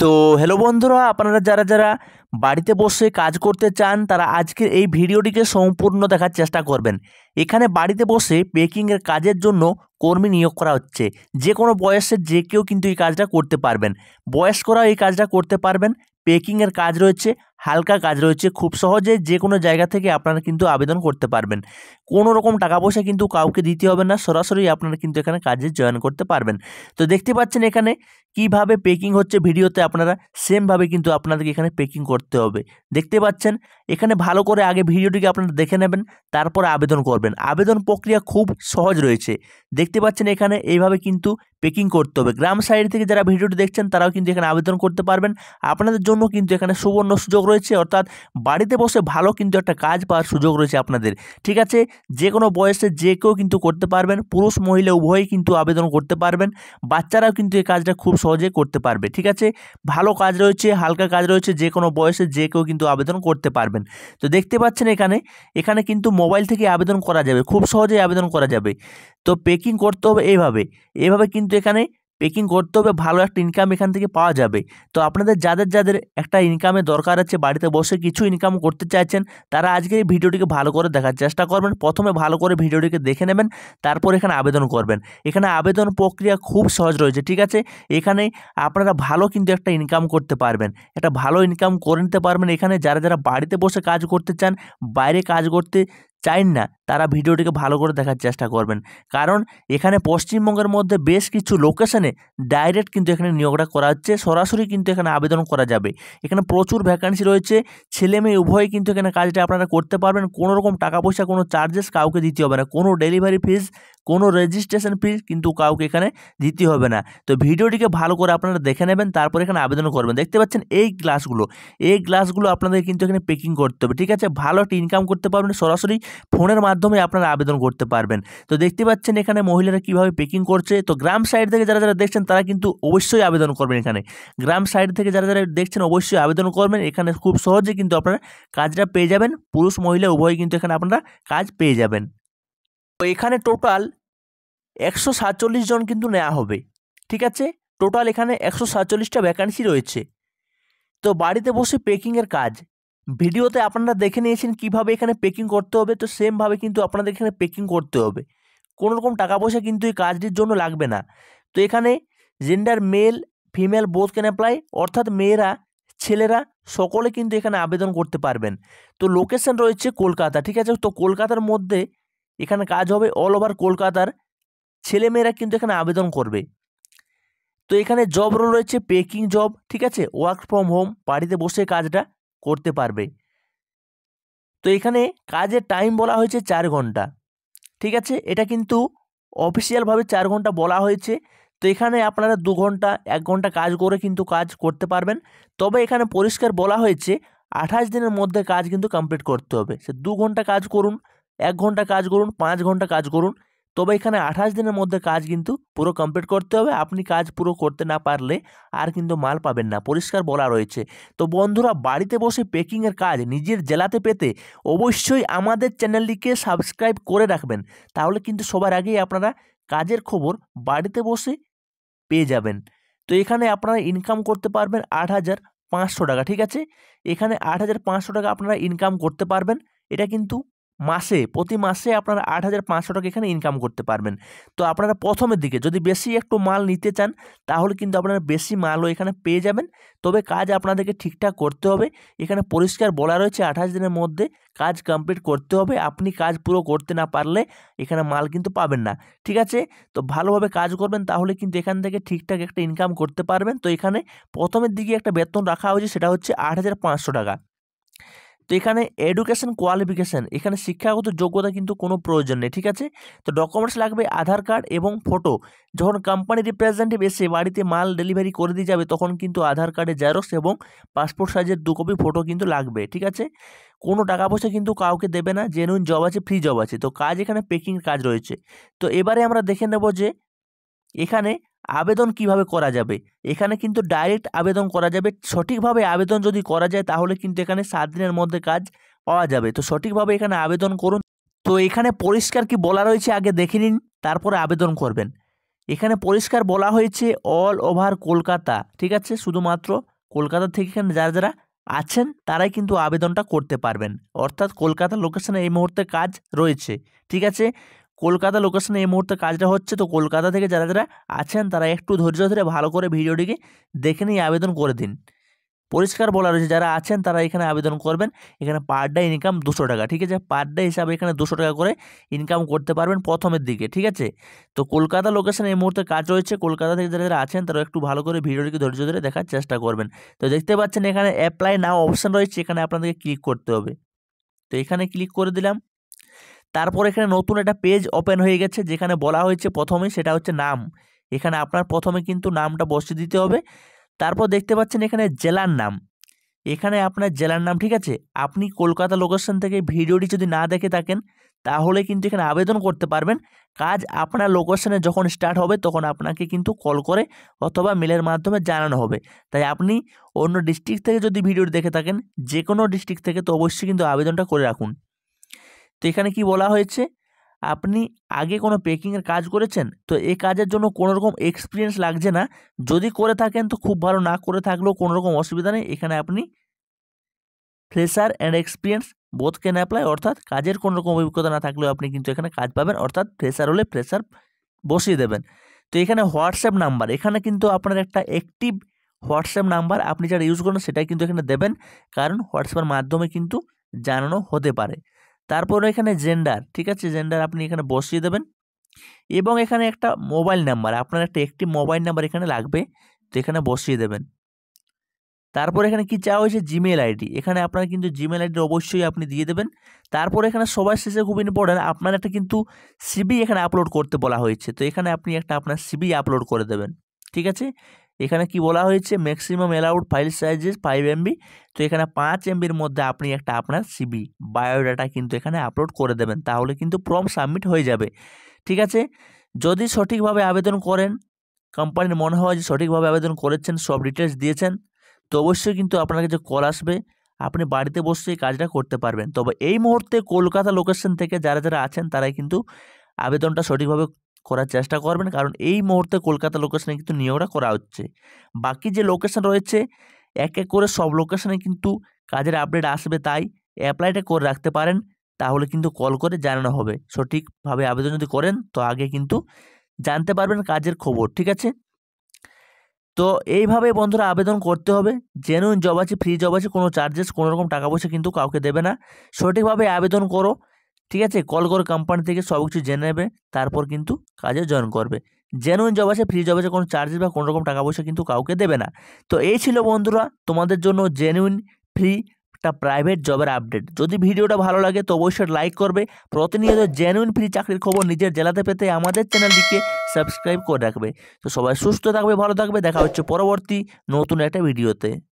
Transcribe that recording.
তো হ্যালো বন্ধুরা আপনারা যারা যারা বাড়িতে বসে কাজ করতে চান তারা আজকের এই ভিডিওটিকে সম্পূর্ণ দেখার চেষ্টা করবেন এখানে বাড়িতে বসে পেকিংয়ের কাজের জন্য কর্মী নিয়োগ করা হচ্ছে যে কোনো বয়সের যে কেউ কিন্তু এই কাজটা করতে পারবেন বয়স্করাও এই কাজটা করতে পারবেন পেকিংয়ের কাজ রয়েছে হালকা কাজ রয়েছে খুব সহজে যে কোনো জায়গা থেকে আপনারা কিন্তু আবেদন করতে পারবেন কোনো রকম টাকা পয়সা কিন্তু কাউকে দিতে হবে না সরাসরি আপনারা কিন্তু এখানে কাজে জয়েন করতে পারবেন তো দেখতে পাচ্ছেন এখানে কিভাবে পেকিং হচ্ছে ভিডিওতে আপনারা সেমভাবে কিন্তু আপনাদেরকে এখানে পেকিং করতে হবে দেখতে পাচ্ছেন এখানে ভালো করে আগে ভিডিওটিকে আপনারা দেখে নেবেন তারপর আবেদন করবেন আবেদন প্রক্রিয়া খুব সহজ রয়েছে দেখতে পাচ্ছেন এখানে এইভাবে কিন্তু পেকিং করতে হবে গ্রাম সাইড থেকে যারা ভিডিওটি দেখছেন তারাও কিন্তু এখানে আবেদন করতে পারবেন আপনাদের জন্য কিন্তু এখানে সুবর্ণ সুযোগ রয়েছে রয়েছে অর্থাৎ বাড়িতে বসে ভালো কিন্তু একটা কাজ পাওয়ার সুযোগ রয়েছে আপনাদের ঠিক আছে যে কোনো বয়সে যে কেউ কিন্তু করতে পারবেন পুরুষ মহিলা উভয়ই কিন্তু আবেদন করতে পারবেন বাচ্চারাও কিন্তু এই কাজটা খুব সহজে করতে পারবে ঠিক আছে ভালো কাজ রয়েছে হালকা কাজ রয়েছে যে কোনো বয়সে যে কেউ কিন্তু আবেদন করতে পারবেন তো দেখতে পাচ্ছেন এখানে এখানে কিন্তু মোবাইল থেকে আবেদন করা যাবে খুব সহজেই আবেদন করা যাবে তো পেকিং করতে হবে এইভাবে এভাবে কিন্তু এখানে পেকিং করতে হবে ভালো একটা ইনকাম এখান থেকে পাওয়া যাবে তো আপনাদের যাদের যাদের একটা ইনকামের দরকার আছে বাড়িতে বসে কিছু ইনকাম করতে চাইছেন তারা আজকের এই ভিডিওটিকে ভালো করে দেখার চেষ্টা করবেন প্রথমে ভালো করে ভিডিওটিকে দেখে নেবেন তারপর এখানে আবেদন করবেন এখানে আবেদন প্রক্রিয়া খুব সহজ রয়েছে ঠিক আছে এখানে আপনারা ভালো কিন্তু একটা ইনকাম করতে পারবেন একটা ভালো ইনকাম করে নিতে পারবেন এখানে যারা যারা বাড়িতে বসে কাজ করতে চান বাইরে কাজ করতে চাইন না তারা ভিডিওটিকে ভালো করে দেখার চেষ্টা করবেন কারণ এখানে পশ্চিমবঙ্গের মধ্যে বেশ কিছু লোকেশনে ডাইরেক্ট কিন্তু এখানে নিয়োগটা করা হচ্ছে সরাসরি কিন্তু এখানে আবেদন করা যাবে এখানে প্রচুর ভ্যাকান্সি রয়েছে ছেলে মেয়ে উভয়ই কিন্তু এখানে কাজটা আপনারা করতে পারবেন কোনো রকম টাকা পয়সা কোনো চার্জেস কাউকে দিতে হবে না কোনো ডেলিভারি ফিস কোনো রেজিস্ট্রেশন ফি কিন্তু কাউকে এখানে দিতে হবে না তো ভিডিওটিকে ভালো করে আপনারা দেখে নেবেন তারপর এখানে আবেদন করবেন দেখতে পাচ্ছেন এই গ্লাসগুলো এই গ্লাসগুলো আপনাদের কিন্তু এখানে পেকিং করতে হবে ঠিক আছে ভালো একটা ইনকাম করতে পারবেন সরাসরি ফোনের মাধ্যমে আপনারা আবেদন করতে পারবেন তো দেখতে পাচ্ছেন এখানে মহিলারা কিভাবে পেকিং করছে তো গ্রাম সাইড থেকে যারা যারা দেখছেন তারা কিন্তু অবশ্যই আবেদন করবেন এখানে গ্রাম সাইড থেকে যারা যারা দেখছেন অবশ্যই আবেদন করবেন এখানে খুব সহজে কিন্তু আপনারা কাজটা পেয়ে যাবেন পুরুষ মহিলা উভয় কিন্তু এখানে আপনারা কাজ পেয়ে যাবেন তো এখানে টোটাল একশো সাতচল্লিশ জন কিন্তু নেওয়া হবে ঠিক আছে টোটাল এখানে একশো সাতচল্লিশটা ভ্যাকান্সি রয়েছে তো বাড়িতে বসে পেকিংয়ের কাজ ভিডিওতে আপনারা দেখে নিয়েছেন কিভাবে এখানে পেকিং করতে হবে তো সেমভাবে কিন্তু আপনাদের এখানে পেকিং করতে হবে কোনো রকম টাকা পয়সা কিন্তু এই কাজটির জন্য লাগবে না তো এখানে gender male female both can apply অর্থাৎ মেয়েরা ছেলেরা সকলে কিন্তু এখানে আবেদন করতে পারবেন তো লোকেশন রয়েছে কলকাতা ঠিক আছে তো কলকাতার মধ্যে এখানে কাজ হবে অল ওভার কলকাতার ছেলেমেয়েরা কিন্তু এখানে আবেদন করবে তো এখানে জব রোল রয়েছে পেকিং জব ঠিক আছে ওয়ার্ক ফ্রম হোম বাড়িতে বসে কাজটা করতে পারবে তো এখানে কাজের টাইম বলা হয়েছে চার ঘন্টা ঠিক আছে এটা কিন্তু অফিসিয়ালভাবে চার ঘন্টা বলা হয়েছে তো এখানে আপনারা দু ঘন্টা এক ঘন্টা কাজ করে কিন্তু কাজ করতে পারবেন তবে এখানে পরিষ্কার বলা হয়েছে আঠাশ দিনের মধ্যে কাজ কিন্তু কমপ্লিট করতে হবে সে দু ঘন্টা কাজ করুন এক ঘন্টা কাজ করুন পাঁচ ঘন্টা কাজ করুন তবে এখানে আঠাশ দিনের মধ্যে কাজ কিন্তু পুরো কমপ্লিট করতে হবে আপনি কাজ পুরো করতে না পারলে আর কিন্তু মাল পাবেন না পরিষ্কার বলা রয়েছে তো বন্ধুরা বাড়িতে বসে প্যাকিংয়ের কাজ নিজের জেলাতে পেতে অবশ্যই আমাদের চ্যানেলটিকে সাবস্ক্রাইব করে রাখবেন তাহলে কিন্তু সবার আগেই আপনারা কাজের খবর বাড়িতে বসে পেয়ে যাবেন তো এখানে আপনারা ইনকাম করতে পারবেন আট হাজার পাঁচশো টাকা ঠিক আছে এখানে আট হাজার পাঁচশো টাকা আপনারা ইনকাম করতে পারবেন এটা কিন্তু মাসে প্রতি মাসে আপনারা আট হাজার পাঁচশো টাকা এখানে ইনকাম করতে পারবেন তো আপনারা প্রথমের দিকে যদি বেশি একটু মাল নিতে চান তাহলে কিন্তু আপনারা বেশি মালও এখানে পেয়ে যাবেন তবে কাজ আপনাদেরকে ঠিকঠাক করতে হবে এখানে পরিষ্কার বলা রয়েছে আঠাশ দিনের মধ্যে কাজ কমপ্লিট করতে হবে আপনি কাজ পুরো করতে না পারলে এখানে মাল কিন্তু পাবেন না ঠিক আছে তো ভালোভাবে কাজ করবেন তাহলে কিন্তু এখান থেকে ঠিকঠাক একটা ইনকাম করতে পারবেন তো এখানে প্রথমের দিকে একটা বেতন রাখা হয়েছে সেটা হচ্ছে আট হাজার পাঁচশো টাকা তো এখানে এডুকেশন কোয়ালিফিকেশান এখানে শিক্ষাগত যোগ্যতা কিন্তু কোনো প্রয়োজন নেই ঠিক আছে তো ডকুমেন্টস লাগবে আধার কার্ড এবং ফটো যখন কোম্পানি রিপ্রেজেন্টেটিভ এসে বাড়িতে মাল ডেলিভারি করে দিয়ে যাবে তখন কিন্তু আধার কার্ডে জেরক্স এবং পাসপোর্ট সাইজের দু কপি ফটো কিন্তু লাগবে ঠিক আছে কোনো টাকা পয়সা কিন্তু কাউকে দেবে না জেনুইন জব আছে ফ্রি জব আছে তো কাজ এখানে পেকিং কাজ রয়েছে তো এবারে আমরা দেখে নেব যে এখানে আবেদন কিভাবে করা যাবে এখানে কিন্তু ডাইরেক্ট আবেদন করা যাবে সঠিকভাবে আবেদন যদি করা যায় তাহলে কিন্তু এখানে সাত দিনের মধ্যে কাজ পাওয়া যাবে তো সঠিকভাবে এখানে আবেদন করুন তো এখানে পরিষ্কার কি বলা রয়েছে আগে দেখে নিন তারপরে আবেদন করবেন এখানে পরিষ্কার বলা হয়েছে অল ওভার কলকাতা ঠিক আছে শুধুমাত্র কলকাতা থেকে এখানে যারা যারা আছেন তারাই কিন্তু আবেদনটা করতে পারবেন অর্থাৎ কলকাতা লোকেশনে এই মুহূর্তে কাজ রয়েছে ঠিক আছে কলকাতা লোকেশনে এই মুহূর্তে কাজটা হচ্ছে তো কলকাতা থেকে যারা যারা আছেন তারা একটু ধৈর্য ধরে ভালো করে ভিডিওটিকে দেখে নিয়ে আবেদন করে দিন পরিষ্কার বলা রয়েছে যারা আছেন তারা এখানে আবেদন করবেন এখানে পার ডে ইনকাম দুশো টাকা ঠিক আছে পার ডে হিসাবে এখানে দুশো টাকা করে ইনকাম করতে পারবেন প্রথমের দিকে ঠিক আছে তো কলকাতা লোকেশনে এই মুহূর্তে কাজ রয়েছে কলকাতা থেকে যারা যারা আছেন তারা একটু ভালো করে ভিডিওটিকে ধৈর্য ধরে দেখার চেষ্টা করবেন তো দেখতে পাচ্ছেন এখানে অ্যাপ্লাই নাও অপশান রয়েছে এখানে আপনাদেরকে ক্লিক করতে হবে তো এখানে ক্লিক করে দিলাম তারপর এখানে নতুন একটা পেজ ওপেন হয়ে গেছে যেখানে বলা হয়েছে প্রথমে সেটা হচ্ছে নাম এখানে আপনার প্রথমে কিন্তু নামটা বসিয়ে দিতে হবে তারপর দেখতে পাচ্ছেন এখানে জেলার নাম এখানে আপনার জেলার নাম ঠিক আছে আপনি কলকাতা লোকেশন থেকে ভিডিওটি যদি না দেখে থাকেন তাহলে কিন্তু এখানে আবেদন করতে পারবেন কাজ আপনার লোকেশনে যখন স্টার্ট হবে তখন আপনাকে কিন্তু কল করে অথবা মেলের মাধ্যমে জানানো হবে তাই আপনি অন্য ডিস্ট্রিক্ট থেকে যদি ভিডিওটি দেখে থাকেন যে কোনো ডিস্ট্রিক্ট থেকে তো অবশ্যই কিন্তু আবেদনটা করে রাখুন এখানে কি বলা হয়েছে আপনি আগে কোনো পেকিংয়ের কাজ করেছেন তো এ কাজের জন্য কোনো রকম এক্সপিরিয়েন্স লাগছে না যদি করে থাকেন তো খুব ভালো না করে থাকলেও কোনো রকম অসুবিধা নেই এখানে আপনি fresher and experience both can apply অর্থাৎ কাজের কোনো রকম অভিজ্ঞতা না থাকলেও আপনি কিন্তু এখানে কাজ পাবেন অর্থাৎ ফ্রেশার হলে ফ্রেশার বসিয়ে দেবেন তো এখানে হোয়াটসঅ্যাপ নাম্বার এখানে কিন্তু আপনার একটা অ্যাক্টিভ হোয়াটসঅ্যাপ নাম্বার আপনি যারা ইউজ করেন সেটাই কিন্তু এখানে দেবেন কারণ হোয়াটসঅ্যাপের মাধ্যমে কিন্তু জানানো হতে পারে তারপর এখানে জেন্ডার ঠিক আছে জেন্ডার আপনি এখানে বসিয়ে দেবেন এবং এখানে একটা মোবাইল নাম্বার আপনার একটা একটি মোবাইল নাম্বার এখানে লাগবে তো এখানে বসিয়ে দেবেন তারপর এখানে কি চাওয়া হয়েছে জিমেল আইডি এখানে আপনার কিন্তু জিমেল আইডি অবশ্যই আপনি দিয়ে দেবেন তারপর এখানে সবার শেষে খুব ইম্পর্টেন্ট আপনার একটা কিন্তু সিবি এখানে আপলোড করতে বলা হয়েছে তো এখানে আপনি একটা আপনার সিবি আপলোড করে দেবেন ঠিক আছে এখানে কি বলা হয়েছে maximum allowed file sizes five MB তো এখানে পাঁচ এমবির মধ্যে আপনি একটা আপনার সিবি বায়োডাটা কিন্তু এখানে আপলোড করে দেবেন তাহলে কিন্তু ফর্ম সাবমিট হয়ে যাবে ঠিক আছে যদি সঠিকভাবে আবেদন করেন কোম্পানির মনে হয় যে সঠিকভাবে আবেদন করেছেন সব ডিটেলস দিয়েছেন তো অবশ্যই কিন্তু আপনার কাছে কল আসবে আপনি বাড়িতে বসে এই কাজটা করতে পারবেন তবে এই মুহূর্তে কলকাতা লোকেশন থেকে যারা যারা আছেন তারাই কিন্তু আবেদনটা সঠিকভাবে করার চেষ্টা করবেন কারণ এই মুহূর্তে কলকাতা লোকেশনে কিন্তু নিয়োগটা করা হচ্ছে বাকি যে লোকেশন রয়েছে এক এক করে সব লোকেশনে কিন্তু কাজের আপডেট আসবে তাই অ্যাপ্লাইটা করে রাখতে পারেন তাহলে কিন্তু কল করে জানানো হবে সঠিকভাবে আবেদন যদি করেন তো আগে কিন্তু জানতে পারবেন কাজের খবর ঠিক আছে তো এইভাবে বন্ধুরা আবেদন করতে হবে জেনুইন জব আছে ফ্রি জব আছে কোনো চার্জেস কোনো রকম টাকা পয়সা কিন্তু কাউকে দেবে না সঠিকভাবে আবেদন করো ঠিক আছে কল কর কোম্পানি থেকে সব কিছু জেনে নেবে তারপর কিন্তু কাজে জয়েন করবে জেনুইন জব আছে ফ্রি জব আছে কোনো চার্জেস বা কোনো রকম টাকা পয়সা কিন্তু কাউকে দেবে না তো এই ছিল বন্ধুরা তোমাদের জন্য জেনুইন ফ্রি একটা প্রাইভেট জবের আপডেট যদি ভিডিওটা ভালো লাগে তো অবশ্যই লাইক করবে প্রতিনিয়ত জেনুইন ফ্রি চাকরির খবর নিজের জেলাতে পেতে আমাদের চ্যানেলটিকে সাবস্ক্রাইব করে রাখবে তো সবাই সুস্থ থাকবে ভালো থাকবে দেখা হচ্ছে পরবর্তী নতুন একটা ভিডিওতে